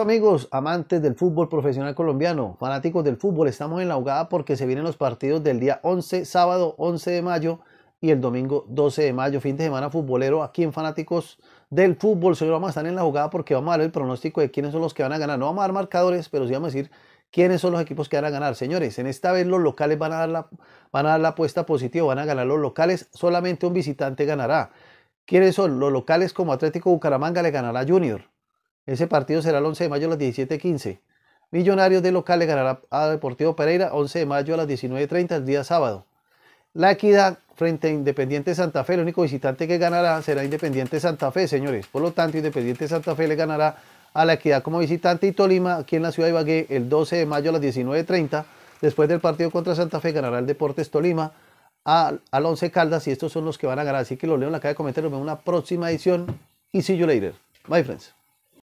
amigos, amantes del fútbol profesional colombiano, fanáticos del fútbol, estamos en la jugada porque se vienen los partidos del día 11, sábado 11 de mayo y el domingo 12 de mayo, fin de semana futbolero aquí en Fanáticos del Fútbol. Hoy vamos a estar en la jugada porque vamos a dar el pronóstico de quiénes son los que van a ganar. No vamos a dar marcadores, pero sí vamos a decir quiénes son los equipos que van a ganar. Señores, en esta vez los locales van a dar la, van a dar la apuesta positiva, van a ganar los locales, solamente un visitante ganará. ¿Quiénes son? Los locales como Atlético Bucaramanga le ganará Junior. Ese partido será el 11 de mayo a las 17.15. Millonarios de local le ganará a Deportivo Pereira 11 de mayo a las 19.30 el día sábado. La equidad frente a Independiente Santa Fe, el único visitante que ganará será Independiente Santa Fe, señores. Por lo tanto, Independiente Santa Fe le ganará a la equidad como visitante y Tolima, aquí en la ciudad de Ibagué, el 12 de mayo a las 19.30. Después del partido contra Santa Fe ganará el Deportes Tolima al, 11 Caldas y estos son los que van a ganar. Así que lo leo en la caja de comentarios. en una próxima edición y see you later. Bye, friends.